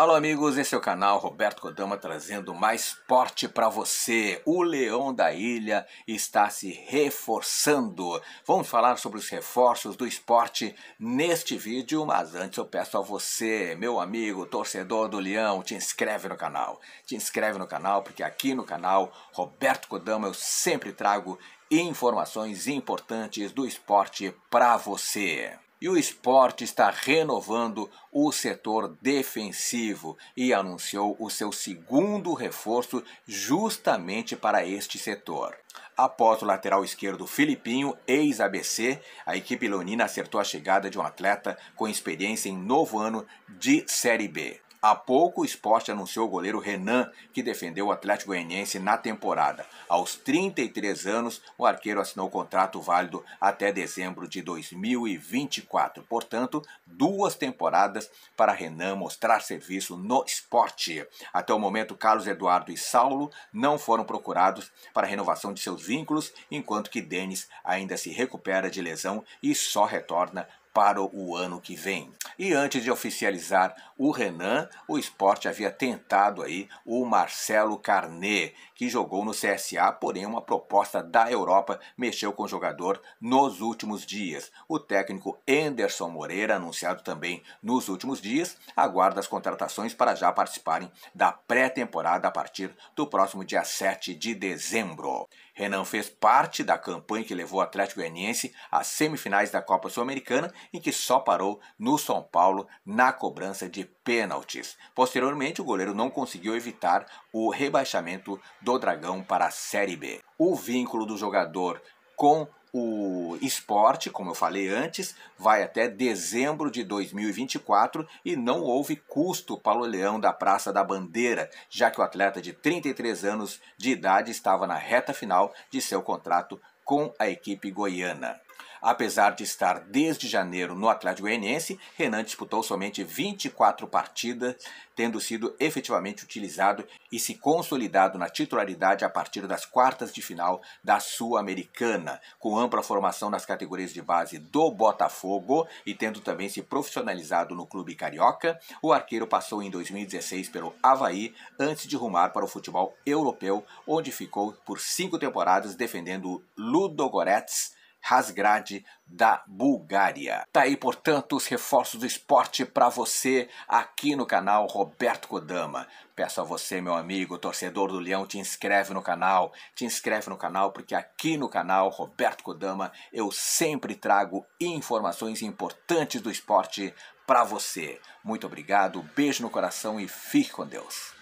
Alô amigos, esse é o canal Roberto Kodama trazendo mais esporte para você. O Leão da Ilha está se reforçando. Vamos falar sobre os reforços do esporte neste vídeo, mas antes eu peço a você, meu amigo torcedor do Leão, te inscreve no canal. Te inscreve no canal porque aqui no canal Roberto Kodama eu sempre trago informações importantes do esporte para você. E o esporte está renovando o setor defensivo e anunciou o seu segundo reforço justamente para este setor. Após o lateral esquerdo Filipinho, ex-ABC, a equipe leonina acertou a chegada de um atleta com experiência em novo ano de Série B. Há pouco, o esporte anunciou o goleiro Renan, que defendeu o Atlético Goianiense na temporada. Aos 33 anos, o arqueiro assinou contrato válido até dezembro de 2024. Portanto, duas temporadas para Renan mostrar serviço no esporte. Até o momento, Carlos Eduardo e Saulo não foram procurados para renovação de seus vínculos, enquanto que Denis ainda se recupera de lesão e só retorna para o ano que vem. E antes de oficializar o Renan, o esporte havia tentado aí o Marcelo Carnet, que jogou no CSA, porém uma proposta da Europa mexeu com o jogador nos últimos dias. O técnico Anderson Moreira, anunciado também nos últimos dias, aguarda as contratações para já participarem da pré-temporada a partir do próximo dia 7 de dezembro. Renan fez parte da campanha que levou o Atlético Goianiense às semifinais da Copa Sul-Americana, em que só parou no São Paulo na cobrança de pênaltis. Posteriormente, o goleiro não conseguiu evitar o rebaixamento do Dragão para a Série B. O vínculo do jogador com o esporte, como eu falei antes, vai até dezembro de 2024 e não houve custo para o leão da Praça da Bandeira, já que o atleta de 33 anos de idade estava na reta final de seu contrato com a equipe goiana. Apesar de estar desde janeiro no Atlético Goianiense, Renan disputou somente 24 partidas, tendo sido efetivamente utilizado e se consolidado na titularidade a partir das quartas de final da Sul-Americana, com ampla formação nas categorias de base do Botafogo e tendo também se profissionalizado no clube carioca. O arqueiro passou em 2016 pelo Havaí antes de rumar para o futebol europeu, onde ficou por cinco temporadas defendendo Ludogorets Rasgrad da Bulgária. Tá aí, portanto, os reforços do esporte para você aqui no canal Roberto Kodama. Peço a você, meu amigo, torcedor do Leão, te inscreve no canal, te inscreve no canal porque aqui no canal Roberto Kodama eu sempre trago informações importantes do esporte para você. Muito obrigado, beijo no coração e fique com Deus.